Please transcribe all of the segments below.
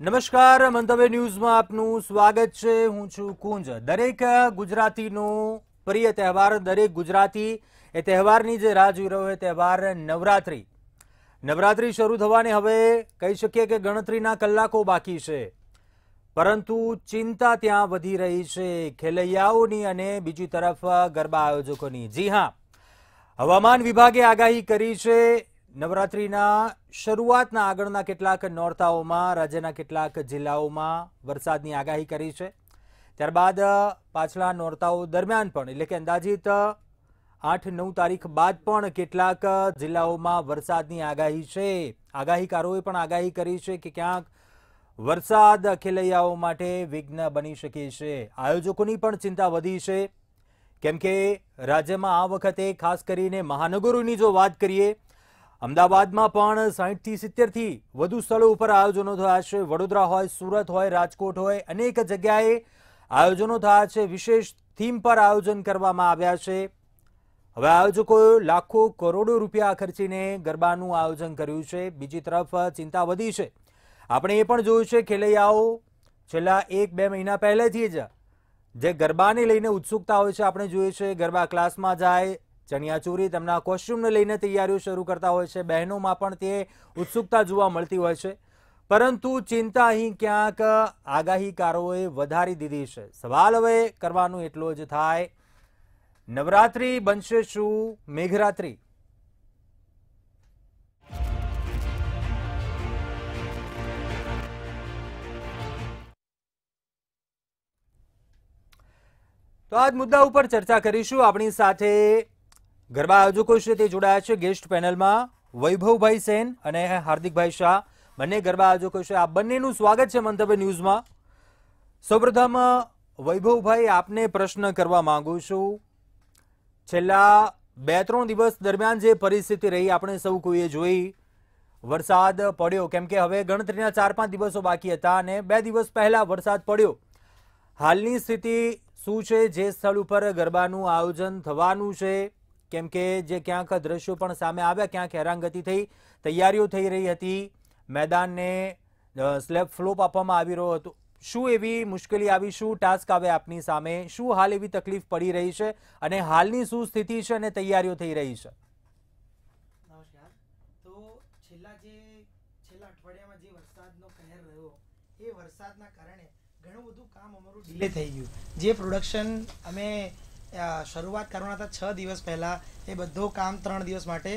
નમસ્કાર મંતવ્ય ન્યૂઝમાં આપનું સ્વાગત છે હું છું કુંજ દરેક ગુજરાતીનો પ્રિય તહેવાર દરેક ગુજરાતી એ તહેવારની જે રાહ જોઈ રહ્યો હોય તહેવાર નવરાત્રિ નવરાત્રિ શરૂ થવાને હવે કહી શકીએ કે ગણતરીના કલાકો બાકી છે પરંતુ ચિંતા ત્યાં વધી રહી છે ખેલૈયાઓની અને બીજી તરફ ગરબા આયોજકોની જી હા હવામાન વિભાગે આગાહી કરી છે નવરાત્રિના શરૂઆતના આગળના કેટલાક નોરતાઓમાં રાજ્યના કેટલાક જિલ્લાઓમાં વરસાદની આગાહી કરી છે ત્યારબાદ પાછલા નોરતાઓ દરમિયાન પણ એટલે કે અંદાજિત આઠ નવ તારીખ બાદ પણ કેટલાક જિલ્લાઓમાં વરસાદની આગાહી છે આગાહીકારોએ પણ આગાહી કરી છે કે ક્યાંક વરસાદ ખેલૈયાઓ માટે વિઘ્ન બની શકે છે આયોજકોની પણ ચિંતા વધી છે કેમ કે રાજ્યમાં આ વખતે ખાસ કરીને મહાનગરોની જો વાત કરીએ અમદાવાદમાં પણ સાહીઠથી સિત્તેરથી વધુ સ્થળો ઉપર આયોજનો થયા છે વડોદરા હોય સુરત હોય રાજકોટ હોય અનેક જગ્યાએ આયોજનો થયા છે વિશેષ થીમ પર આયોજન કરવામાં આવ્યા છે હવે આયોજકો લાખો કરોડો રૂપિયા ખર્ચીને ગરબાનું આયોજન કર્યું છે બીજી તરફ ચિંતા વધી છે આપણે એ પણ જોયું છે ખેલૈયાઓ છેલ્લા એક બે મહિના પહેલેથી જ જે ગરબાને લઈને ઉત્સુકતા હોય છે આપણે જોઈએ છે ગરબા ક્લાસમાં જાય ચણિયાચોરી તેમના કોસ્ચ્યુમને લઈને તૈયારીઓ શરૂ કરતા હોય છે બહેનોમાં પણ તે ઉત્સુકતા જોવા મળતી હોય છે પરંતુ ચિંતા અહીં ક્યાંક આગાહીકારોએ વધારી દીધી છે સવાલ હવે કરવાનો એટલો જ થાય નવરાત્રી બનશે શું મેઘરાત્રી તો આજ મુદ્દા ઉપર ચર્ચા કરીશું આપણી સાથે ગરબા આયોજકો છે તે જોડાયા છે ગેસ્ટ પેનલમાં વૈભવભાઈ સેન અને હાર્દિકભાઈ શાહ બંને ગરબા આયોજકો છે આ બંનેનું સ્વાગત છે મંતવ્ય ન્યૂઝમાં સૌપ્રથમ વૈભવભાઈ આપને પ્રશ્ન કરવા માંગુ છું છેલ્લા બે ત્રણ દિવસ દરમિયાન જે પરિસ્થિતિ રહી આપણે સૌ કોઈએ જોઈ વરસાદ પડ્યો કેમ કે હવે ગણતરીના ચાર પાંચ દિવસો બાકી હતા અને બે દિવસ પહેલા વરસાદ પડ્યો હાલની સ્થિતિ શું છે જે સ્થળ ઉપર ગરબાનું આયોજન થવાનું છે કેમ કે જે ક્યાંક દ્રશ્યો પણ સામે આવ્યા ક્યાંક હેરાનગતિ થઈ તૈયારીઓ થઈ રહી હતી મેદાનને સ્લેબ ફ્લોપ આપવામાં આવી રહ્યો હતો શું એવી મુશ્કેલી આવી શું ટાસ્ક આવે આપની સામે શું હાલ એવી તકલીફ પડી રહી છે અને હાલની શું સ્થિતિ છે અને તૈયારીઓ થઈ રહી છે તો છેલ્લા જે છેલ્લા અઠવાડિયામાં એ વરસાદના કારણે ઘણું બધું કામ અમારું ડીલે થઈ ગયું જે પ્રોડક્શન અમે શરૂઆત કરવાના હતા છ દિવસ પહેલાં એ બધો કામ ત્રણ દિવસ માટે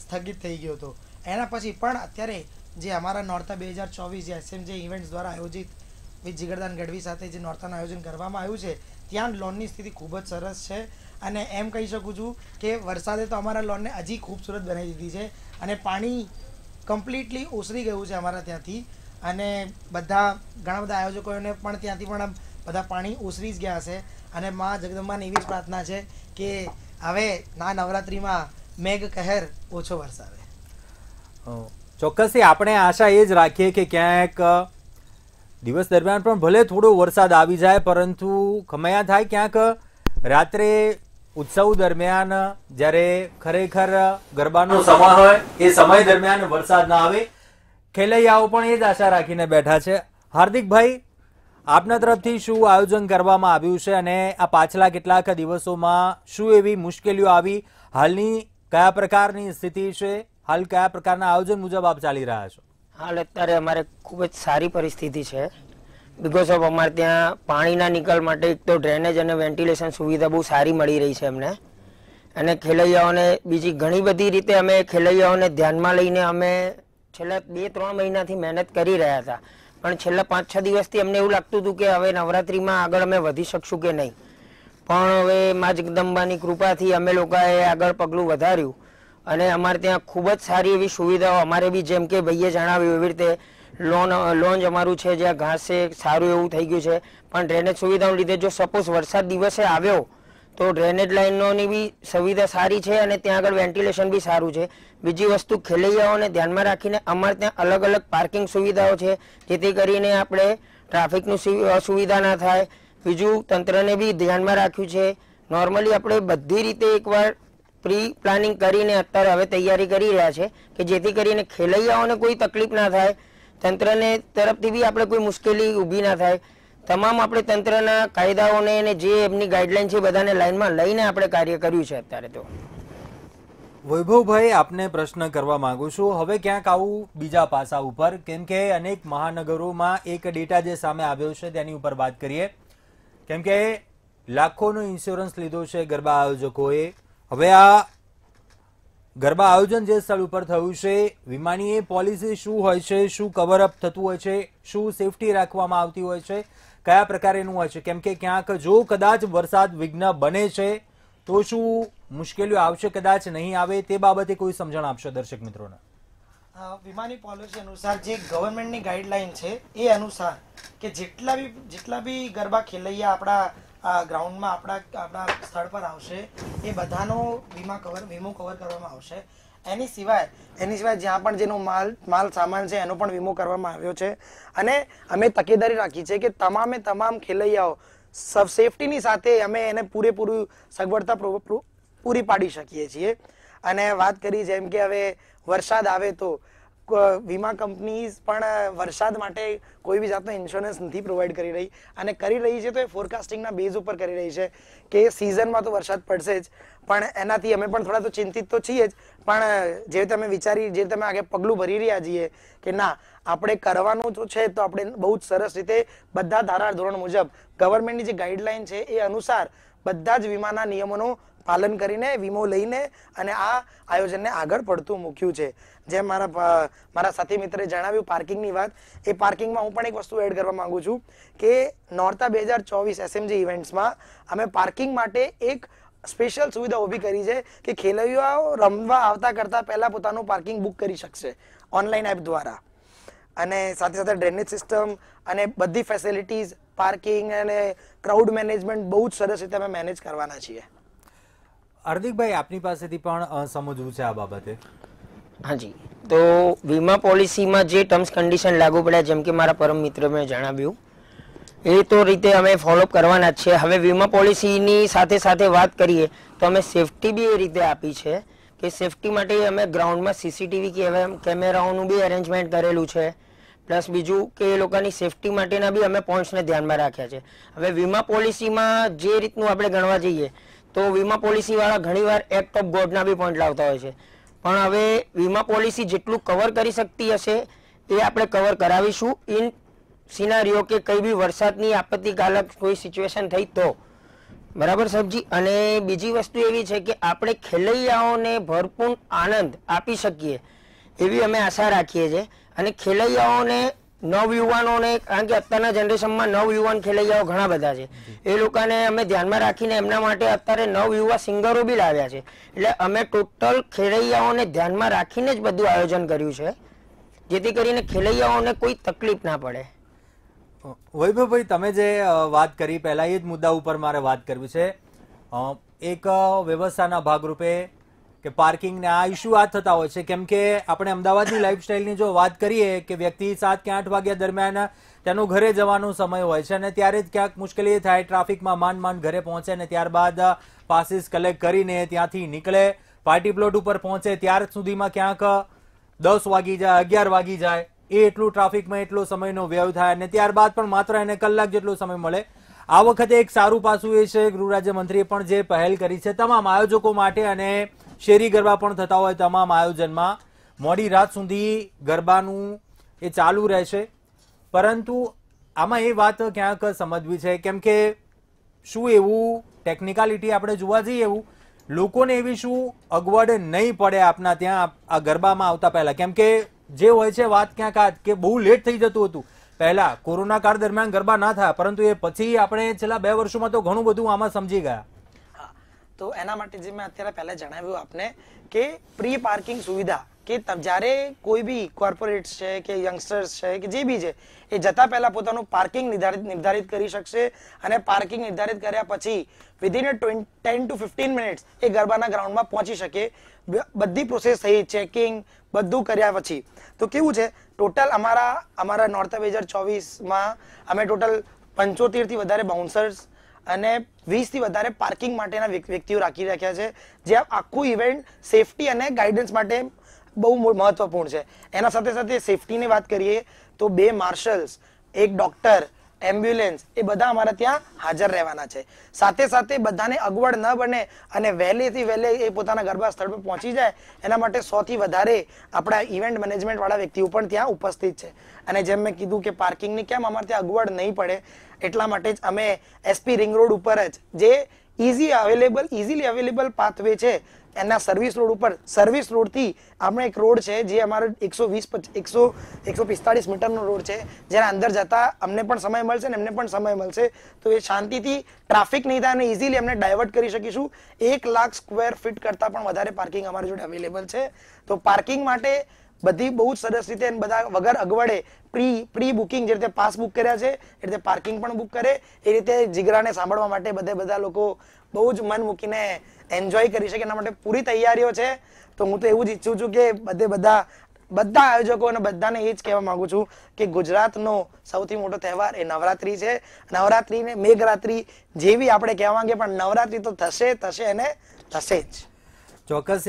સ્થગિત થઈ ગયો હતો એના પછી પણ અત્યારે જે અમારા નોર્તા બે હજાર ચોવીસ જે એસએમજે ઇવેન્ટ્સ દ્વારા આયોજિત વિથ જીગરદાન ગઢવી સાથે જે નોર્તાનું આયોજન કરવામાં આવ્યું છે ત્યાં લોનની સ્થિતિ ખૂબ જ સરસ છે અને એમ કહી શકું છું કે વરસાદે તો અમારા લોનને હજી ખૂબસૂરત બનાવી દીધી છે અને પાણી કમ્પ્લીટલી ઓસરી ગયું છે અમારા ત્યાંથી અને બધા ઘણા બધા આયોજકોને પણ ત્યાંથી પણ બધા પાણી ઓસરી જ ગયા છે અને મા જગદંબાને એવી જ પ્રાર્થના છે કે હવે ના નવરાત્રિમાં મેઘ કહેર ઓછો વરસાવે ચોક્કસથી આપણે આશા એ જ રાખીએ કે ક્યાંક દિવસ દરમિયાન પણ ભલે થોડો વરસાદ આવી જાય પરંતુ ખમૈયા થાય ક્યાંક રાત્રે ઉત્સવ દરમિયાન જ્યારે ખરેખર ગરબાનો સમય હોય એ સમય દરમિયાન વરસાદ ના આવે ખેલૈયાઓ પણ એ જ આશા રાખીને બેઠા છે હાર્દિકભાઈ આપના તરફથી શું આયોજન કરવામાં આવ્યું છે અને આ પાછલા કેટલાક દિવસોમાં શું એવી મુશ્કેલીઓ આવી હાલની કયા પ્રકારની સ્થિતિ છે હાલ કયા પ્રકારના આયોજન મુજબ આપ ચાલી રહ્યા છો હાલ અત્યારે અમારે ખૂબ જ સારી પરિસ્થિતિ છે બિકોઝ ઓફ અમારે ત્યાં પાણીના નિકાલ માટે એક તો ડ્રેનેજ અને વેન્ટિલેશન સુવિધા બહુ સારી મળી રહી છે અમને અને ખેલૈયાઓને બીજી ઘણી બધી રીતે અમે ખેલૈયાઓને ધ્યાનમાં લઈને અમે છેલ્લા બે ત્રણ મહિનાથી મહેનત કરી રહ્યા હતા પણ છેલ્લા પાંચ છ દિવસથી અમને એવું લાગતું હતું કે હવે નવરાત્રીમાં આગળ અમે વધી શકશું કે નહીં પણ હવે મા જગદંબાની કૃપાથી અમે લોકોએ આગળ પગલું વધાર્યું અને અમારે ત્યાં ખૂબ જ સારી એવી સુવિધાઓ અમારે બી જેમ કે ભાઈએ જણાવ્યું એવી રીતે લોન લોન્જ અમારું છે જ્યાં ઘાસે સારું એવું થઈ ગયું છે પણ ડ્રેનેજ સુવિધાઓને લીધે જો સપોઝ વરસાદ દિવસે આવ્યો તો ડ્રેનેજ લાઇનોની બી સુવિધા સારી છે અને ત્યાં આગળ વેન્ટિલેશન બી સારું છે બીજી વસ્તુ ખેલૈયાઓને ધ્યાનમાં રાખીને અમારે ત્યાં અલગ અલગ પાર્કિંગ સુવિધાઓ છે જેથી કરીને આપણે ટ્રાફિકનું સુવિધા ના થાય બીજું તંત્રને બી ધ્યાનમાં રાખ્યું છે નોર્મલી આપણે બધી રીતે એકવાર પ્રી પ્લાનિંગ કરીને અત્યારે હવે તૈયારી કરી રહ્યા છે કે જેથી કરીને ખેલૈયાઓને કોઈ તકલીફ ના થાય તંત્રને તરફથી બી આપણે કોઈ મુશ્કેલી ઊભી ના થાય તમામ આપણે તંત્રના કાયદાઓને અને જે એમની ગાઈડલાઈન છે બધાને લાઈનમાં લઈને આપણે કાર્ય કર્યું છે અત્યારે તો વૈભવભાઈ આપને પ્રશ્ન કરવા માંગુ છું હવે ક્યાંક આવું બીજા પાસા ઉપર કેમ કે અનેક મહાનગરોમાં એક ડેટા જે સામે આવ્યો છે તેની ઉપર વાત કરીએ કેમ કે લાખોનો ઇન્સ્યોરન્સ લીધો છે ગરબા આયોજકોએ હવે આ ગરબા આયોજન જે સ્થળ ઉપર થયું છે વીમાની એ પોલિસી શું હોય છે શું કવરઅપ થતું હોય છે શું સેફટી રાખવામાં આવતી હોય છે કયા પ્રકારેનું હોય છે કેમ કે ક્યાંક જો કદાચ વરસાદ વિઘ્ન બને છે તો શું મુશ્કેલીઓ આવશે કદાચ નહીં આવે તે બાબતે કોઈ સમજણ આપશો દર્શક મિત્રોને વીમાની પોલિસી અનુસાર જે ગવર્મેન્ટની ગાઈડલાઈન છે એ અનુસાર કે જેટલા બી જેટલા બી ગરબા ખેલૈયા આપણા ગ્રાઉન્ડમાં આપણા આપણા સ્થળ પર આવશે એ બધાનો વીમા કવર વીમો કવર કરવામાં આવશે એની સિવાય એની સિવાય જ્યાં પણ જેનો માલ માલ સામાન છે એનો પણ વીમો કરવામાં આવ્યો છે અને અમે તકેદારી રાખી છે કે તમામે તમામ ખેલૈયાઓ સબ સેફટીની સાથે અમે એને પૂરેપૂરું સગવડતા પૂરી પાડી શકીએ છીએ અને વાત કરી જેમ કે હવે વરસાદ આવે તો વીમા કંપનીઝ પણ વરસાદ માટે કોઈ બી જાતનો ઇન્સ્યોરન્સ નથી પ્રોવાઈડ કરી રહી અને કરી રહી છે તો એ ફોરકાસ્ટિંગના બેઝ ઉપર કરી રહી છે કે સિઝનમાં તો વરસાદ પડશે જ પણ એનાથી અમે પણ થોડા તો ચિંતિત તો છીએ જ પણ જે તમે વિચારી જે તમે આગળ પગલું ભરી રહ્યા છીએ કે ના આપણે કરવાનું જો છે તો આપણે બહુ જ સરસ રીતે બધા ધારા ધોરણ મુજબ ગવર્મેન્ટની જે ગાઈડલાઈન છે એ અનુસાર બધા જ વીમાના નિયમોનું પાલન કરીને વીમો લઈને અને આ આયોજનને આગળ પડતું મૂક્યું છે જેમ મારા મારા સાથી મિત્રે જણાવ્યું પાર્કિંગની વાત એ પાર્કિંગમાં હું પણ એક વસ્તુ એડ કરવા માગું છું કે નોર્તા બે હજાર ચોવીસ એસએમજી ઇવેન્ટ્સમાં અમે પાર્કિંગ માટે એક સ્પેશિયલ સુવિધા ઊભી કરી છે કે ખેલૈયાઓ રમવા આવતા કરતાં પહેલાં પોતાનું પાર્કિંગ બુક કરી શકશે ઓનલાઈન એપ દ્વારા અને સાથે સાથે ડ્રેનેજ સિસ્ટમ અને બધી ફેસિલિટીઝ પાર્કિંગ અને ક્રાઉડ મેનેજમેન્ટ બહુ જ સરસ રીતે અમે મેનેજ કરવાના છીએ હાર્દિકભાઈ આપની પાસેથી પણ સમજવું છે આ બાબતે હાજી તો વીમા પોલિસીમાં જે ટર્મ્સ કન્ડિશન લાગુ પડ્યા જેમ કે મારા પરમ મિત્ર મેં જણાવ્યું એ તો રીતે અમે ફોલોઅપ કરવાના જ છે હવે વીમા પોલિસીની સાથે સાથે વાત કરીએ તો અમે સેફટી બી એ રીતે આપી છે કે સેફટી માટે અમે ગ્રાઉન્ડમાં સીસીટીવી કેમેરાઓનું બી એરેન્જમેન્ટ કરેલું છે પ્લસ બીજું કે એ લોકોની સેફટી માટેના બી અમે પોઈન્ટ્સને ધ્યાનમાં રાખ્યા છે હવે વીમા પોલિસીમાં જે રીતનું આપણે ગણવા જઈએ તો વીમા પોલિસીવાળા ઘણીવાર એક્ટ ઓફ ગોડના બી પોઈન્ટ લાવતા હોય છે પણ હવે વીમા પોલિસી જેટલું કવર કરી શકતી હશે એ આપણે કવર કરાવીશું ઇન સિનારીઓ કે કઈ બી વરસાદની આપત્તિકાલક કોઈ સિચ્યુએશન થઈ તો બરાબર સાહેબજી અને બીજી વસ્તુ એવી છે કે આપણે ખેલૈયાઓને ભરપૂર આનંદ આપી શકીએ એવી અમે આશા રાખીએ છીએ અને ખેલૈયાઓને નવયુવાનોને કારણ કે અત્યારના જનરેશનમાં નવયુવાન ખેલૈયાઓ ઘણા બધા છે એ લોકોને અમે ધ્યાનમાં રાખીને એમના માટે અત્યારે નવયુવા સિંગરો બી લાવ્યા છે એટલે અમે ટોટલ ખેલૈયાઓને ધ્યાનમાં રાખીને જ બધું આયોજન કર્યું છે જેથી કરીને ખેલૈયાઓને કોઈ તકલીફ ના પડે વૈભવભાઈ તમે જે વાત કરી પહેલાં એ જ મુદ્દા ઉપર મારે વાત કરવી છે એક વ્યવસ્થાના ભાગરૂપે કે પાર્કિંગને આ ઇસ્યુ આ થતા હોય છે કેમ કે આપણે અમદાવાદની લાઇફસ્ટાઇલની જો વાત કરીએ કે વ્યક્તિ સાત કે આઠ વાગ્યા દરમિયાન તેનો ઘરે જવાનો સમય હોય છે અને ત્યારે જ ક્યાંક મુશ્કેલી થાય ટ્રાફિકમાં માંડ માંડ ઘરે પહોંચે અને ત્યારબાદ પાસીસ કલેક્ટ કરીને ત્યાંથી નીકળે પાર્ટી પ્લોટ ઉપર પહોંચે ત્યાર સુધીમાં ક્યાંક દસ વાગી જાય અગિયાર વાગી જાય એ એટલું ટ્રાફિકમાં એટલો સમયનો વ્યય થાય અને ત્યારબાદ પણ માત્ર એને કલાક જેટલો સમય મળે આ વખતે એક સારું પાસું એ છે ગૃહ રાજ્યમંત્રીએ પણ જે પહેલ કરી છે તમામ આયોજકો માટે અને શેરી ગરબા પણ થતા હોય તમામ આયોજનમાં મોડી રાત સુધી ગરબાનું એ ચાલુ રહેશે પરંતુ આમાં એ વાત ક્યાંક સમજવી છે કેમ કે શું એવું ટેકનિકાલિટી આપણે જોવા જઈએ એવું લોકોને એવી શું અગવડ નહીં પડે આપના ત્યાં આ ગરબામાં આવતા પહેલાં કેમ કે જે હોય છે વાત ક્યાંક આજ કે બહુ લેટ થઈ જતું હતું પહેલા કોરોના કાળ દરમિયાન ગરબા ના થયા પરંતુ એ પછી આપણે છેલ્લા બે વર્ષોમાં તો ઘણું બધું આમાં સમજી ગયા તો એના માટે જે મેં અત્યારે પહેલા જણાવ્યું આપને કે પ્રી પાર્કિંગ સુવિધા કે જ્યારે કોઈ બી કોર્પોરેટ્સ છે કે યંગસ્ટર્સ છે કે જે બી છે એ જતા પહેલા પોતાનું પાર્કિંગ નિર્ધારિત નિર્ધારિત કરી શકશે અને પાર્કિંગ નિર્ધારિત કર્યા પછી within a ten to fifteen minutes એ ગરબાના ગ્રાઉન્ડમાં પહોંચી શકે બધી પ્રોસેસ થઈ ચેકિંગ બધું કર્યા પછી તો કેવું છે ટોટલ અમારા અમારા નોર્થ બે હજાર ચોવીસમાં અમે ટોટલ પંચોતેરથી વધારે બાઉન્સર્સ અને વીસથી વધારે પાર્કિંગ માટેના વ્યક્તિઓ રાખી રાખ્યા છે જે આખું ઇવેન્ટ સેફટી અને ગાઈડન્સ માટે બહુ મહત્વપૂર્ણ છે એના સાથે સાથે સેફટીની વાત કરીએ તો બે માર્શલ્સ એક ડોક્ટર એમ્બ્યુલન્સ એ બધા અમારા ત્યાં હાજર રહેવાના છે સાથે સાથે બધાને અગવડ ન બને અને વહેલેથી વહેલે એ પોતાના ગરબા સ્થળ પર પહોંચી જાય એના માટે સોથી વધારે આપણા ઇવેન્ટ મેનેજમેન્ટવાળા વ્યક્તિઓ પણ ત્યાં ઉપસ્થિત છે અને જેમ મેં કીધું કે પાર્કિંગની કેમ અમારે ત્યાં અગવડ નહીં પડે એટલા માટે જ અમે એસપી રિંગ રોડ ઉપર જ જે easy available easily available pathway છે એના સર્વિસ રોડ ઉપર સર્વિસ રોડથી આપણે એક રોડ છે જે અમારો એકસો વીસ એકસો એકસો પિસ્તાળીસ મીટરનો રોડ છે જેના અંદર જતાં અમને પણ સમય મળશે ને એમને પણ સમય મળશે તો એ શાંતિથી ટ્રાફિક નહીં થાય અને ઇઝીલી અમને ડાયવર્ટ કરી શકીશું એક લાખ સ્ક્વેર ફીટ કરતાં પણ વધારે પાર્કિંગ અમારી જોડે અવેલેબલ છે તો પાર્કિંગ માટે બધી બહુ જ સરસ રીતે બધા વગર અગવડે પ્રી પ્રી બુકિંગ જે રીતે પાસ બુક કર્યા છે એ રીતે પાર્કિંગ પણ બુક કરે એ રીતે જીગરાને સાંભળવા માટે બધે બધા લોકો બહુ જ મન મૂકીને એન્જોય કરી શકે એના માટે પૂરી તૈયારીઓ છે તો હું તો એવું જ ઈચ્છું છું કે બધે બધા બધા આયોજકો અને બધાને એ જ કહેવા માંગુ છું કે ગુજરાતનો સૌથી મોટો તહેવાર એ નવરાત્રી છે નવરાત્રીને મેઘરાત્રિ જેવી આપણે કહેવા માંગીએ પણ નવરાત્રી તો થશે થશે અને થશે જ ચોક્કસ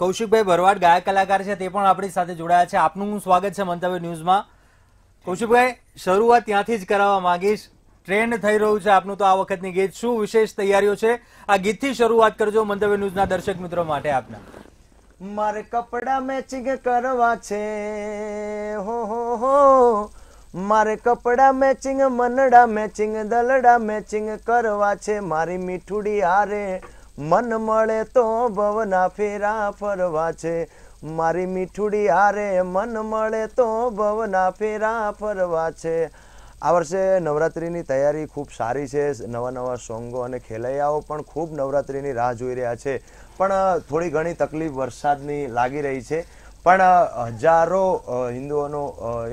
કૌશિકભાઈ ભરવાડ ગાયક કલાકાર છે તે પણ આપણી સાથે જોડાયા છે આપનું સ્વાગત છે મંતવ્ય ન્યૂઝમાં કૌશિકભાઈ શરૂઆત ત્યાંથી જ કરાવવા માંગીશ ટ્રેન્ડ થઈ રહ્યું છે આપનું તો આ વખતની ગીત શું વિશેષ તૈયારીઓ છે આ ગીતથી શરૂઆત કરજો મંતવ્ય ન્યૂઝના દર્શક મિત્રો માટે આપના મારે કપડા મેચિંગ કરવા છે હો હો હો મારે કપડા મેચિંગ મનડા મેચિંગ દલડા મેચિંગ કરવા છે મારી મીઠુડી હારે મન મળે તો ભવના ફેરા ફરવા છે મારી મીઠુડી હારે મન મળે તો ભવના ફેરા ફરવા છે આ વર્ષે નવરાત્રિની તૈયારી ખૂબ સારી છે નવા નવા સોંગો અને ખેલૈયાઓ પણ ખૂબ નવરાત્રિની રાહ જોઈ રહ્યા છે પણ થોડી ઘણી તકલીફ વરસાદની લાગી રહી છે પણ હજારો હિન્દુઓનો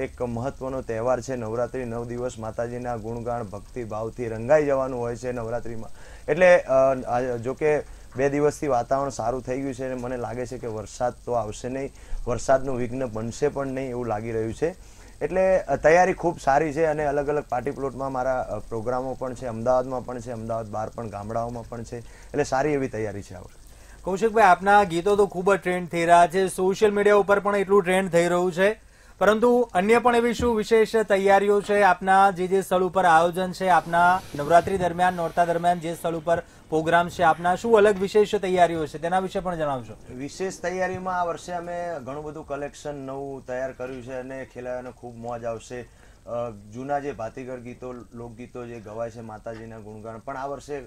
એક મહત્વનો તહેવાર છે નવરાત્રી નવ દિવસ માતાજીના ગુણગાન ભક્તિભાવથી રંગાઈ જવાનું હોય છે નવરાત્રિમાં એટલે જોકે બે દિવસથી વાતાવરણ સારું થઈ ગયું છે અને મને લાગે છે કે વરસાદ તો આવશે નહીં વરસાદનું વિઘ્ન બનશે પણ નહીં એવું લાગી રહ્યું છે એટલે તૈયારી ખૂબ સારી છે અને અલગ અલગ પાર્ટી પ્લોટમાં મારા પ્રોગ્રામો પણ છે અમદાવાદમાં પણ છે અમદાવાદ બહાર પણ ગામડાઓમાં પણ છે એટલે સારી એવી તૈયારી છે આપણે કૌશિકભાઈ આપના ગીતો તો ખૂબ જ ટ્રેન્ડ થઈ રહ્યા છે સોશિયલ મીડિયા ઉપર પણ એટલું ટ્રેન્ડ થઈ રહ્યું છે પરંતુ અન્ય પણ એવી શું વિશેષ તૈયારીઓ છે આપના જે જે સ્થળ ઉપર આયોજન છે આપના નવરાત્રી દરમિયાન નોરતા દરમિયાન જે સ્થળ ઉપર પ્રોગ્રામ છે આપના શું અલગ વિશેષ તૈયારીઓ છે તેના વિશે પણ જણાવશો વિશેષ તૈયારીમાં આ વર્ષે અમે ઘણું બધું કલેક્શન નવું તૈયાર કર્યું છે અને ખેલાડીઓને ખૂબ મોજ આવશે જૂના જે ભાતીગર ગીતો લોકગીતો જે ગવાય છે માતાજીના ગુણગાન પણ આ વર્ષે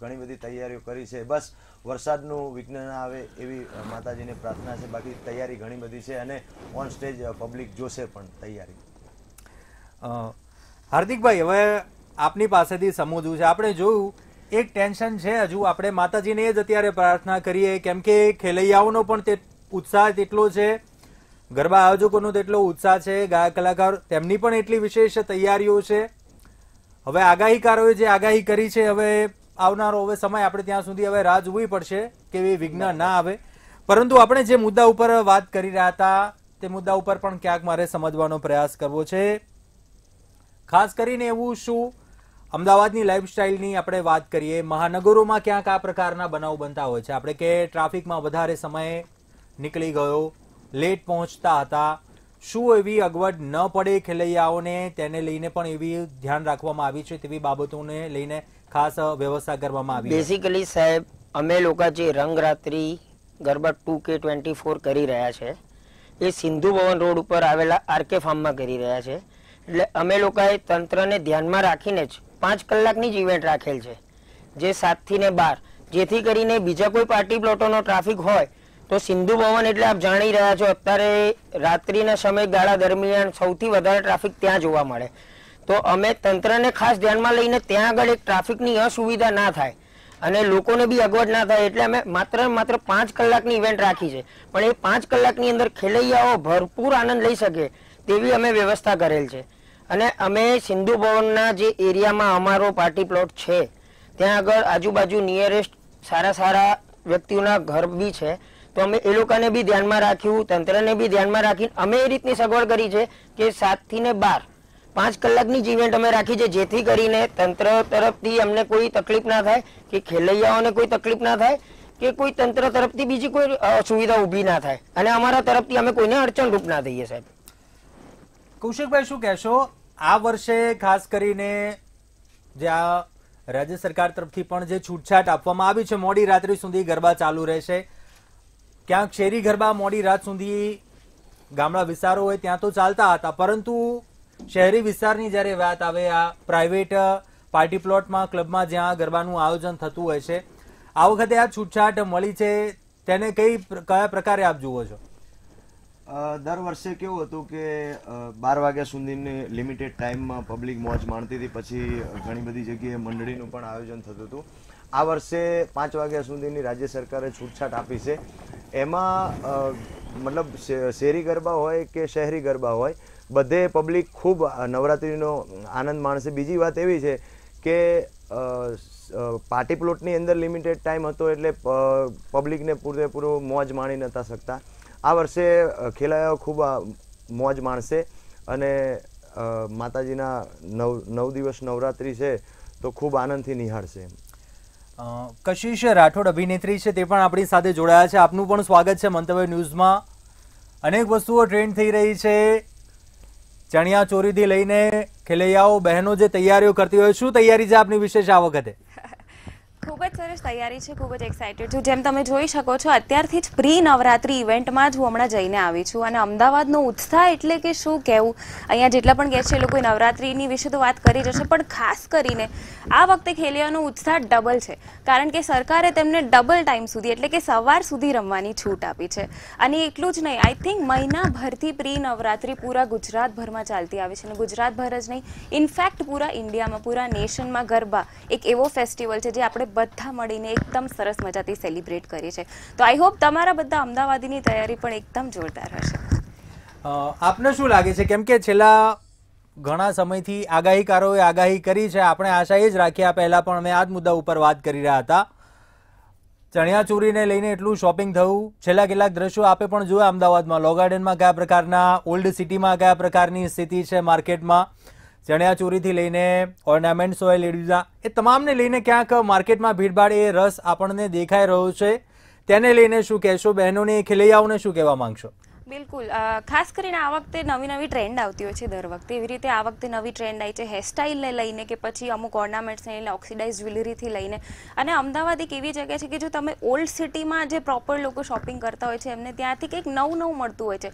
ઘણી બધી તૈયારીઓ કરી છે બસ વરસાદનું વિઘ્ન ના આવે એવી માતાજીને પ્રાર્થના છે બાકી તૈયારી ઘણી બધી છે અને ઓન સ્ટેજ પબ્લિક જોશે પણ તૈયારી હાર્દિકભાઈ હવે આપની પાસેથી સમજવું છે આપણે જોયું એક ટેન્શન છે હજુ આપણે માતાજીને જ અત્યારે પ્રાર્થના કરીએ કેમ કે ખેલૈયાઓનો પણ તે ઉત્સાહ તેટલો છે ગરબા આયોજકોનો તેટલો ઉત્સાહ છે ગાયક કલાકાર તેમની પણ એટલી વિશેષ તૈયારીઓ છે હવે આગાહીકારોએ જે આગાહી કરી છે હવે આવનારો હવે સમય આપણે ત્યાં સુધી હવે રાહ જોવી પડશે કે એ વિઘ્ન ના આવે પરંતુ આપણે જે મુદ્દા ઉપર વાત કરી રહ્યા હતા તે મુદ્દા ઉપર પણ ક્યાંક મારે સમજવાનો પ્રયાસ કરવો છે ખાસ કરીને એવું શું અમદાવાદની લાઇફસ્ટાઇલની આપણે વાત કરીએ મહાનગરોમાં ક્યાંક આ પ્રકારના બનાવ બનતા હોય છે આપણે કે ટ્રાફિકમાં વધારે સમય નીકળી ગયો લેટ પહોંચતા હતા શું એવી અગવડ ન પડે ખેલૈયાઓને તેને લઈને પણ એવી ધ્યાન રાખવામાં આવી છે તેવી બાબતોને લઈને ખાસ વ્યવસ્થા કરવામાં આવી બેઝિકલી સાહેબ અમે લોકો જે Rangratri Garba two K twenty four કરી રહ્યા છે એ સિંધુ ભવન રોડ ઉપર આવેલા આરકે ફાર્મમાં કરી રહ્યા છે એટલે અમે લોકોએ તંત્રને ધ્યાનમાં રાખીને જ પાંચ કલાકની જ ઇવેન્ટ રાખેલ છે જે સાતથી ને બાર જેથી કરીને બીજા કોઈ પાર્ટી પ્લોટોનો ટ્રાફિક હોય તો સિંધુ ભવન એટલે આપ જાણી રહ્યા છો અત્યારે રાત્રિના સમયગાળા દરમિયાન સૌથી વધારે ટ્રાફિક ત્યાં જોવા મળે તો અમે તંત્રને ખાસ ધ્યાનમાં લઈને ત્યાં આગળ એક ટ્રાફિકની અસુવિધા ના થાય અને લોકોને બી અગવડ ના થાય એટલે અમે માત્ર માત્ર પાંચ કલાકની ઇવેન્ટ રાખી છે પણ એ પાંચ કલાકની અંદર ખેલૈયાઓ ભરપૂર આનંદ લઈ શકે તેવી અમે વ્યવસ્થા કરેલ છે અને અમે સિંધુ ભવનના જે એરિયામાં અમારો પાર્ટી પ્લોટ છે ત્યાં આગળ આજુબાજુ નિયરેસ્ટ સારા સારા વ્યક્તિઓના ઘર બી છે તો અમે એ લોકોને બી ધ્યાનમાં રાખ્યું તંત્રને બી ધ્યાનમાં રાખીને અમે એ રીતની સગવડ કરી છે કે સાતથી ને બાર પાંચ કલાકની જ ઇવેન્ટ અમે રાખી છે જેથી કરીને તંત્ર તરફથી અમને કોઈ તકલીફ ના થાય કે ખેલૈયાઓને કોઈ તકલીફ ના થાય કે કોઈ તંત્ર તરફથી બીજી કોઈ સુવિધા ઊભી ના થાય અને અમારા તરફથી અમે કોઈને અડચણરૂપ ના થઈએ સાહેબ કૌશિકભાઈ શું કહેશો આ વર્ષે ખાસ કરીને જે રાજ્ય સરકાર તરફથી પણ જે છૂટછાટ આપવામાં આવી છે મોડી રાત્રિ સુધી ગરબા ચાલુ રહેશે ક્યાંક શેરી ગરબા મોડી રાત સુધી ગામડા વિસ્તારો હોય ત્યાં તો ચાલતા હતા પરંતુ શહેરી વિસ્તારની જ્યારે વાત આવે આ પ્રાઇવેટ પાર્ટી પ્લોટમાં ક્લબમાં જ્યાં ગરબાનું આયોજન થતું હોય છે આ વખતે આ છૂટછાટ મળી છે તેને કઈ કયા પ્રકારે આપ જુઓ છો દર વર્ષે કેવું હતું કે બાર વાગ્યા સુધીની લિમિટેડ ટાઈમમાં પબ્લિક મોજ માણતી હતી પછી ઘણી બધી જગ્યાએ મંડળીનું પણ આયોજન થતું હતું આ વર્ષે પાંચ વાગ્યા સુધીની રાજ્ય સરકારે છૂટછાટ આપી છે એમાં મતલબ શેરી ગરબા હોય કે શહેરી ગરબા હોય બધે પબ્લિક ખૂબ નવરાત્રિનો આનંદ માણશે બીજી વાત એવી છે કે પાર્ટી પ્લોટની અંદર લિમિટેડ ટાઈમ હતો એટલે પબ્લિકને પૂરેપૂરો મોજ માણી નતા શકતા આ વર્ષે ખેલાયો ખૂબ મોજ માણશે અને માતાજીના નવ નવ દિવસ નવરાત્રિ છે તો ખૂબ આનંદથી નિહાળશે કશિશ રાઠોડ અભિનેત્રી છે તે પણ આપણી સાથે જોડાયા છે આપનું પણ સ્વાગત છે મંતવ્ય ન્યૂઝમાં અનેક વસ્તુઓ ટ્રેન્ડ થઈ રહી છે ચણિયા ચોરીથી લઈને ખેલૈયાઓ બહેનો જે તૈયારીઓ કરતી હોય શું તૈયારી છે આપની વિશેષ આ વખતે ખૂબ જ સરસ તૈયારી છે ખૂબ જ એક્સાઇટેડ છું જેમ તમે જોઈ શકો છો અત્યારથી જ પ્રી નવરાત્રી ઇવેન્ટમાં જ હું હમણાં જઈને આવી છું અને અમદાવાદનો ઉત્સાહ એટલે કે શું કહેવું અહીંયા જેટલા પણ ગેસ્ટ છે એ લોકો નવરાત્રીની વિશે તો વાત કરી જશે પણ ખાસ કરીને આ વખતે ખેલૈયાનો ઉત્સાહ ડબલ છે કારણ કે સરકારે તેમને ડબલ ટાઈમ સુધી એટલે કે સવાર સુધી રમવાની છૂટ આપી છે અને એટલું જ નહીં આઈ થિંક મહિનાભરથી પ્રી નવરાત્રી પૂરા ગુજરાતભરમાં ચાલતી આવી છે અને ગુજરાતભર જ નહીં ઇનફેક્ટ પૂરા ઇન્ડિયામાં પૂરા નેશનમાં ગરબા એક એવો ફેસ્ટિવલ છે જે આપણે બધા મળીને એકદમ સરસ મજાથી સેલિબ્રેટ કરીએ છીએ તો આઈ હોપ તમારા બધા અમદાવાદની તૈયારી પણ એકદમ જોરદાર હશે આપને શું લાગે છે કેમ કે છેલ્લા ઘણા સમયથી આગાહીકારોએ આગાહી કરી છે આપણે આશા એ જ રાખી આ પહેલાં પણ અમે આ જ મુદ્દા ઉપર વાત કરી રહ્યા હતા ચણિયાચોરીને લઈને એટલું શોપિંગ થયું છેલ્લા કેટલાક દ્રશ્યો આપે પણ જોયા અમદાવાદમાં લો ગાર્ડનમાં કયા પ્રકારના ઓલ્ડ સિટીમાં કયા પ્રકારની સ્થિતિ છે માર્કેટમાં ચણિયા ચોરીથી લઈને ઓર્નામેન્ટ્સ હોય લેડીઝા એ તમામને લઈને ક્યાંક માર્કેટમાં ભીડભાડ એ રસ આપણને દેખાઈ રહ્યો છે તેને લઈને શું કહેશો બહેનોને ખેલૈયાઓને શું કહેવા માંગશો બિલકુલ ખાસ કરીને આ વખતે નવી નવી ટ્રેન્ડ આવતી હોય છે દર વખતે એવી રીતે આ વખતે નવી ટ્રેન્ડ આવી છે હેરસ્ટાઇલને લઈને કે પછી અમુક ઓર્નામેન્ટ્સને લઈને ઓક્સિડાઇઝ જ્વેલરીથી લઈને અને અમદાવાદ એક એવી જગ્યા છે કે જો તમે ઓલ્ડ સિટીમાં જે પ્રોપર લોકો શોપિંગ કરતા હોય છે એમને ત્યાંથી કંઈક નવું નવું મળતું હોય છે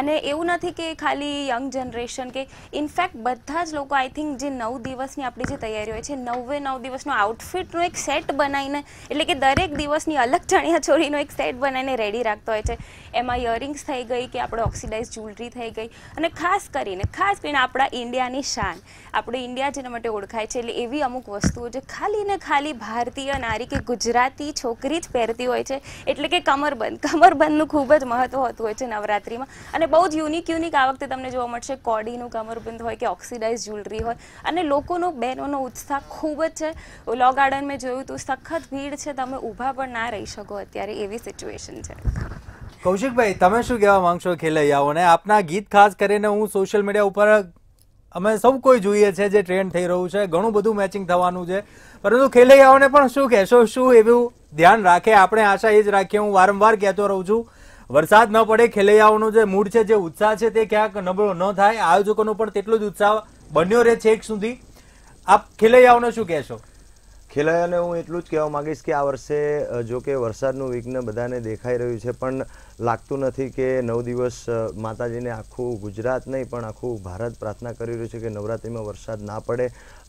અને એવું નથી કે ખાલી યંગ જનરેશન કે ઇનફેક્ટ બધા જ લોકો આઈ થિંક જે નવ દિવસની આપણી જે તૈયારી હોય છે નવે નવ દિવસનો આઉટફિટનો એક સેટ બનાવીને એટલે કે દરેક દિવસની અલગ ચણિયા ચોરીનો એક સેટ બનાવીને રેડી રાખતો હોય છે એમાં ઇયરિંગ્સ થઈ ગઈ ગઈ કે આપણે ઓક્સિડાઇઝ જ્વેલરી થઈ ગઈ અને ખાસ કરીને ખાસ કરીને આપણા ઇન્ડિયાની શાન આપણે ઇન્ડિયા જેના માટે ઓળખાય છે એટલે એવી અમુક વસ્તુઓ જે ખાલી ને ખાલી ભારતીય નારી કે ગુજરાતી છોકરી જ પહેરતી હોય છે એટલે કે કમરબંધ કમરબંધનું ખૂબ જ મહત્વ હોતું હોય છે નવરાત્રિમાં અને બહુ જ યુનિક યુનિક આ વખતે તમને જોવા મળશે કોડીનું કમરબંધ હોય કે ઓક્સિડાઇઝ જ્વેલરી હોય અને લોકોનો બહેનોનો ઉત્સાહ ખૂબ જ છે લો ગાર્ડન મેં જોયું તું સખત ભીડ છે તમે ઊભા પણ ના રહી શકો અત્યારે એવી સિચ્યુએશન છે કૌશિકભાઈ તમે શું કહેવા માંગશો ખેલૈયાઓને આપના ગીત ખાસ કરીને હું સોશિયલ મીડિયા ઉપર અમે સૌ કોઈ જોઈએ છે જે ટ્રેન્ડ થઈ રહ્યું છે ઘણું બધું મેચિંગ થવાનું છે પરંતુ ખેલૈયાઓને પણ શું કહેશો શું એવું ધ્યાન રાખે આપણે આશા એ જ રાખીએ હું વારંવાર કહેતો રહું છું વરસાદ ન પડે ખેલૈયાઓનો જે મૂડ છે જે ઉત્સાહ છે તે ક્યાંક નબળો ન થાય આયોજકોનો પણ તેટલો જ ઉત્સાહ બન્યો રહે છેક સુધી આપ ખેલૈયાઓને શું કહેશો ખેલાયાને હું એટલું જ કહેવા માગીશ કે આ વર્ષે જો કે વરસાદનું વિઘ્ન બધાને દેખાઈ રહ્યું છે પણ લાગતું નથી કે નવ દિવસ માતાજીને આખું ગુજરાત નહીં પણ આખું ભારત પ્રાર્થના કરી રહ્યું છે કે નવરાત્રિમાં વરસાદ ના પડે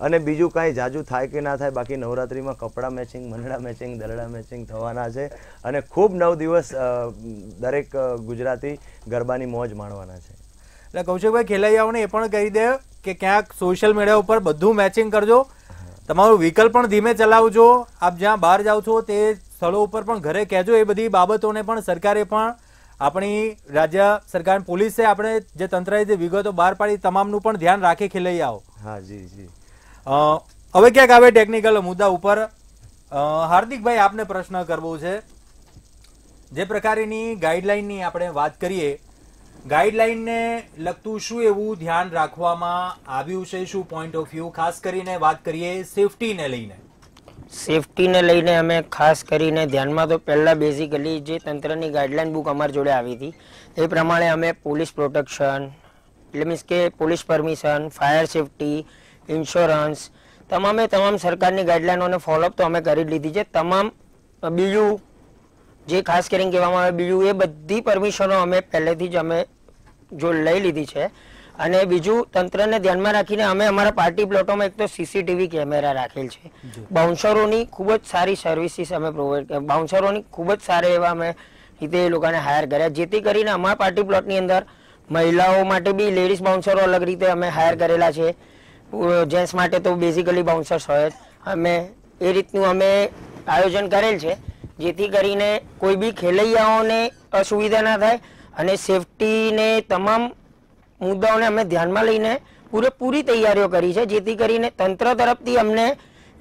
અને બીજું કાંઈ જાજુ થાય કે ના થાય બાકી નવરાત્રિમાં કપડાં મેચિંગ મંડળા મેચિંગ દરડા મેચિંગ થવાના છે અને ખૂબ નવ દિવસ દરેક ગુજરાતી ગરબાની મોજ માણવાના છે એટલે કૌશિકભાઈ ખેલૈયાઓને એ પણ કહી દે કે ક્યાંક સોશિયલ મીડિયા ઉપર બધું મેચિંગ કરજો તમારું વ્હીકલ પણ ધીમે ચલાવજો આપ જ્યાં બહાર જાઓ છો તે સ્થળો ઉપર પણ ઘરે કહેજો એ બધી બાબતોને પણ સરકારે પણ આપણી રાજ્ય સરકાર પોલીસે આપણે જે તંત્રએ જે વિગતો બહાર પાડી તમામનું પણ ધ્યાન રાખે ખીલઈ આવો હા જી જી હવે ક્યાંક આવે ટેકનિકલ મુદ્દા ઉપર હાર્દિકભાઈ આપને પ્રશ્ન કરવો છે જે પ્રકારની ગાઈડલાઇનની આપણે વાત કરીએ ગાઈડલાઈનને લગતું શું એવું ધ્યાન રાખવામાં આવ્યું છે શું પોઈન્ટ ઓફ વ્યૂ ખાસ કરીને વાત કરીએ સેફટીને લઈને સેફટીને લઈને અમે ખાસ કરીને ધ્યાનમાં તો પહેલાં બેઝિકલી જે તંત્રની ગાઈડલાઇન બુક અમારી જોડે આવી હતી એ પ્રમાણે અમે પોલીસ પ્રોટેક્શન એટલે મીન્સ કે police permission fire safety insurance તમામે તમામ સરકારની ગાઈડલાઇનોને ફોલોઅપ તો અમે કરી લીધી છે તમામ બીજું જે ખાસ કરીને કહેવામાં આવે બીજું એ બધી પરમિશનો અમે પહેલેથી જ અમે જો લઈ લીધી છે અને બીજું તંત્રને ધ્યાનમાં રાખીને અમે અમારા પાર્ટી પ્લોટોમાં એક તો સીસીટીવી કેમેરા રાખેલ છે બાઉન્સરોની ખૂબ જ સારી સર્વિસીસ અમે પ્રોવાઈડ બાઉન્સરોની ખૂબ જ સારી એવા અમે રીતે એ લોકોને હાયર કર્યા જેથી કરીને અમારા પાર્ટી પ્લોટની અંદર મહિલાઓ માટે બી લેડીઝ બાઉન્સરો અલગ રીતે અમે હાયર કરેલા છે જેન્ટ્સ માટે તો બેઝિકલી બાઉન્સર્સ હોય અમે એ રીતનું અમે આયોજન કરેલ છે જેથી કરીને કોઈ બી ખેલૈયાઓને અસુવિધા ના થાય અને સેફટીને તમામ મુદ્દાઓને અમે ધ્યાનમાં લઈને પૂરેપૂરી તૈયારીઓ કરી છે જેથી કરીને તંત્ર તરફથી અમને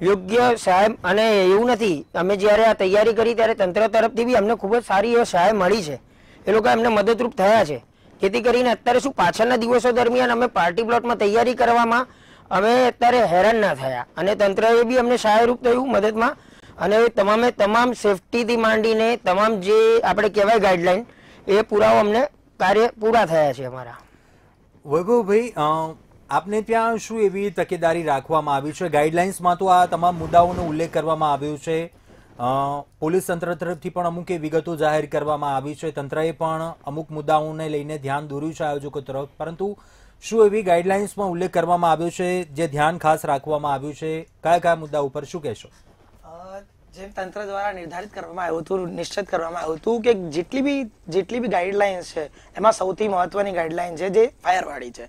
યોગ્ય સહાય અને એવું નથી અમે જ્યારે આ તૈયારી કરી ત્યારે તંત્ર તરફથી બી અમને ખૂબ જ સારી એવી સહાય મળી છે એ લોકો એમને મદદરૂપ થયા છે જેથી કરીને અત્યારે શું પાછળના દિવસો દરમિયાન અમે પાર્ટી પ્લોટમાં તૈયારી કરવામાં અમે અત્યારે હેરાન ના થયા અને તંત્રએ બી અમને સહાયરૂપ થયું મદદમાં અને તમામે તમામ સેફટીથી માંડીને તમામ જે આપણે કહેવાય ગાઈડલાઇન એ પુરાવો અમને કાર્ય પૂરા થયા છે અમારા વૈભવભાઈ આપને ત્યાં શું એવી તકેદારી રાખવામાં આવી છે ગાઈડલાઇન્સમાં તો આ તમામ મુદ્દાઓનો ઉલ્લેખ કરવામાં આવ્યો છે પોલીસ તંત્ર તરફથી પણ અમુક એ વિગતો જાહેર કરવામાં આવી છે તંત્રએ પણ અમુક મુદ્દાઓને લઈને ધ્યાન દોર્યું છે આયોજકો તરફ પરંતુ શું એવી ગાઈડલાઇન્સમાં ઉલ્લેખ કરવામાં આવ્યો છે જે ધ્યાન ખાસ રાખવામાં આવ્યું છે કયા કયા મુદ્દા ઉપર શું કહેશો જેમ તંત્ર દ્વારા નિર્ધારિત કરવામાં આવ્યું હતું નિશ્ચિત કરવામાં આવ્યું હતું કે જેટલી બી જેટલી બી ગાઈડલાઇન્સ છે એમાં સૌથી મહત્વની ગાઈડલાઇન છે જે ફાયરવાળી છે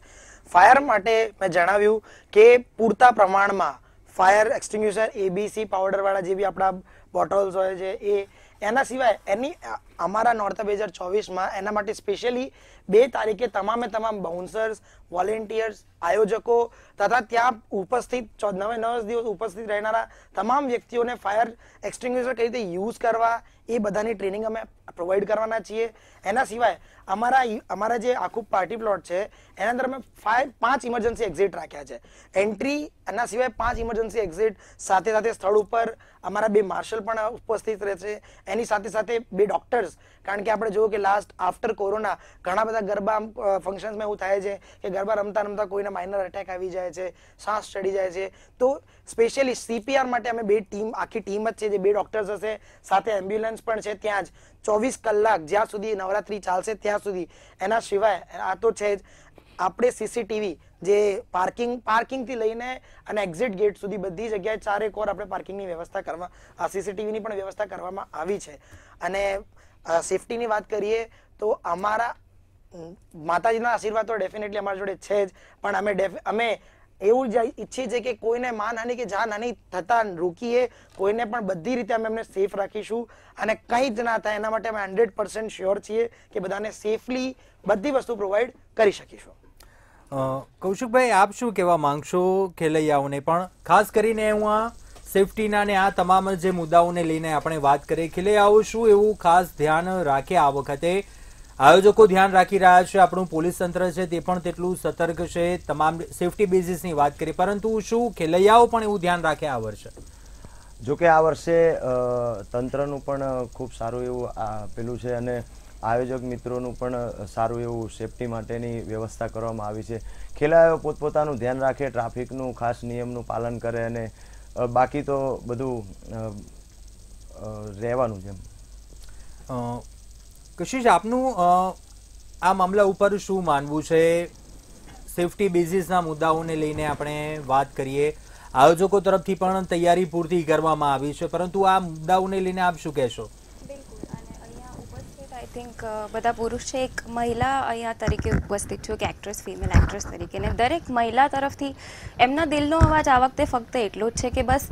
ફાયર માટે મેં જણાવ્યું કે પૂરતા પ્રમાણમાં ફાયર એક્સટિંગ્યુશર એબીસી પાવડરવાળા જે બી આપણા બોટલ્સ હોય છે એ એના સિવાય એની અમારા નોર્થ બે હજાર ચોવીસમાં એના માટે સ્પેશિયલી બે તારીખે તમામે તમામ બાઉન્સર્સ વોલેન્ટિયર્સ આયોજકો તથા ત્યાં ઉપસ્થિત નવે નવ દિવસ ઉપસ્થિત રહેનારા તમામ વ્યક્તિઓને ફાયર એક્સટિંગ્વિશર કઈ રીતે યુઝ કરવા એ બધાની ટ્રેનિંગ અમે પ્રોવાઈડ કરવાના છીએ એના સિવાય અમારા અમારા જે આખું પાર્ટી પ્લોટ છે એના અંદર અમે ફાઈવ પાંચ ઇમરજન્સી એક્ઝિટ રાખ્યા છે એન્ટ્રી એના સિવાય પાંચ ઇમરજન્સી એક્ઝિટ સાથે સાથે સ્થળ ઉપર અમારા બે માર્શલ પણ ઉપસ્થિત રહેશે એની સાથે સાથે બે ડોક્ટર્સ કારણ કે આપણે જોયું કે લાસ્ટ આફ્ટર કોરોના ઘણા બધા ગરબા ફંક્શન્સમાં એવું થાય છે કે ગરબા રમતા રમતા કોઈના માઇનર એટેક આવી જાય છે શ્વાસ ચડી જાય છે તો સ્પેશિયલી સીપીઆર માટે અમે બે ટીમ આખી ટીમ જ છે જે બે ડોક્ટર્સ હશે સાથે એમ્બ્યુલન્સ પણ છે ત્યાં જ ચોવીસ કલાક જ્યાં સુધી નવરાત્રી ચાલશે ત્યાં સુધી એના સિવાય આ તો છે જ આપણે સીસીટીવી જે પાર્કિંગ પાર્કિંગથી લઈને અને એક્ઝિટ ગેટ સુધી બધી જગ્યાએ ચારેક ઓર આપણે પાર્કિંગની વ્યવસ્થા કરવા આ સીસીટીવીની પણ વ્યવસ્થા કરવામાં આવી છે અને સેફટીની વાત કરીએ તો અમારા માતાજીના આશીર્વાદ તો ડેફિનેટલી અમારા જોડે છે જ પણ અમે અમે એવું જ ઈચ્છીએ છીએ કે કોઈને માનહાનિ કે જાનહાનિ થતા રોકીએ કોઈને પણ બધી રીતે અમે એમને સેફ રાખીશું અને કંઈ જ ના થાય એના માટે અમે હંડ્રેડ પર્સન્ટ શ્યોર છીએ કે બધાને સેફલી બધી વસ્તુ પ્રોવાઈડ કરી શકીશું કૌશિકભાઈ આપ શું કહેવા માંગશો ખેલૈયાઓને પણ ખાસ કરીને હું આ સેફટીના ને આ તમામ જે મુદ્દાઓને લઈને આપણે વાત કરીએ ખીલે આવું શું એવું ખાસ ધ્યાન રાખે આ વખતે આયોજકો ધ્યાન રાખી રહ્યા છે આપણું પોલીસ તંત્ર છે તે પણ તેટલું સતર્ક છે તમામ સેફટી બેઝિસની વાત કરીએ પરંતુ શું ખેલૈયાઓ પણ એવું ધ્યાન રાખે આ વર્ષે જો કે આ વર્ષે તંત્રનું પણ ખૂબ સારું એવું પેલું છે અને આયોજક મિત્રોનું પણ સારું એવું સેફટી માટેની વ્યવસ્થા કરવામાં આવી છે ખેલાડીઓ પોતપોતાનું ધ્યાન રાખે ટ્રાફિકનું ખાસ નિયમનું પાલન કરે અને બાકી તો બધું રહેવાનું છે કશિશ આપનું આ મામલા ઉપર શું માનવું છે સેફટી બેઝિસના મુદ્દાઓને લઈને આપણે વાત કરીએ આયોજકો તરફથી પણ તૈયારી પૂરતી કરવામાં આવી છે પરંતુ આ મુદ્દાઓને લઈને આપ શું કહેશો થિંક uh, બધા પુરુષ છે એક મહિલા અહીંયા તરીકે ઉપસ્થિત છું કે એક્ટ્રેસ ફિમેલ એક્ટ્રેસ તરીકે ને દરેક મહિલા તરફથી એમના દિલનો અવાજ આ વખતે ફક્ત એટલો જ છે કે બસ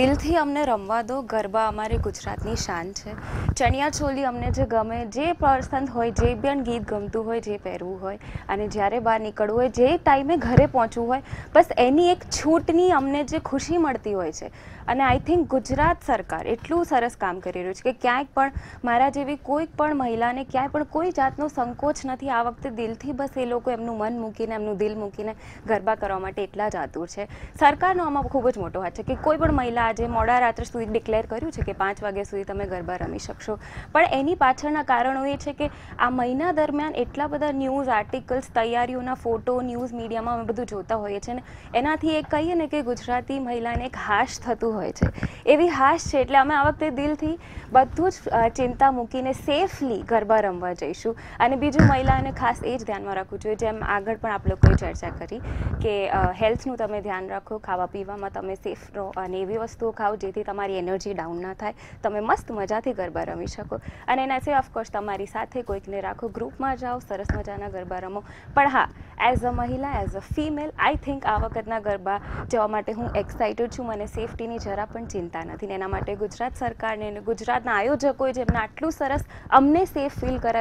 દિલથી અમને રમવા દો ગરબા અમારી ગુજરાતની શાન છે ચણિયા ચોલી અમને જે ગમે જે પસંદ હોય જે પણ ગીત ગમતું હોય જે પહેરવું હોય અને જ્યારે બહાર નીકળવું હોય જે ટાઈમે ઘરે પહોંચવું હોય બસ એની એક છૂટની અમને જે ખુશી મળતી હોય છે અને આઈ થિંક ગુજરાત સરકાર એટલું સરસ કામ કરી રહ્યું છે કે ક્યાંય પણ મારા જેવી કોઈ પણ મહિલાને ક્યાંય પણ કોઈ જાતનો સંકોચ નથી આ વખતે દિલથી બસ એ લોકો એમનું મન મૂકીને એમનું દિલ મૂકીને ગરબા કરવા માટે એટલા જ આતુર છે સરકારનો આમાં ખૂબ જ મોટો હાથ છે કે કોઈ પણ મહિલા આજે મોડા રાત્રે સુધી ડિક્લેર કર્યું છે કે પાંચ વાગ્યા સુધી તમે ગરબા રમી શકશો પણ એની પાછળના કારણો એ છે કે આ મહિના દરમિયાન એટલા બધા ન્યૂઝ આર્ટિકલ્સ તૈયારીઓના ફોટો ન્યૂઝ મીડિયામાં અમે બધું જોતા હોઈએ છીએ ને એનાથી એક કહીએ ને કે ગુજરાતી મહિલાને એક હાશ થતું હોય છે એવી હાશ છે એટલે અમે આ વખતે દિલથી બધું જ ચિંતા મૂકીને સેફલી ગરબા રમવા જઈશું અને બીજું મહિલાને ખાસ એ જ ધ્યાનમાં રાખવું જોઈએ જેમ આગળ પણ આપણે કોઈ ચર્ચા કરી કે હેલ્થનું તમે ધ્યાન રાખો ખાવા પીવામાં તમે સેફ રહો અને એવી વસ્તુઓ ખાઓ જેથી તમારી એનર્જી ડાઉન ના થાય તમે મસ્ત મજાથી ગરબા રમી શકો અને એના સિવાય ઓફકોર્સ તમારી સાથે કોઈકને રાખો ગ્રુપમાં જાઓ સરસ મજાના ગરબા રમો પણ હા એઝ અ મહિલા as a female I think આ વખતના ગરબા જવા માટે હું એક્સાઇટેડ છું મને સેફટીની જરા પણ ચિંતા નથી ને એના માટે ગુજરાત સરકારને ગુજરાતના આયોજકોએ જેમને આટલું સરસ અમને સેફ ફીલ કરાવ્યું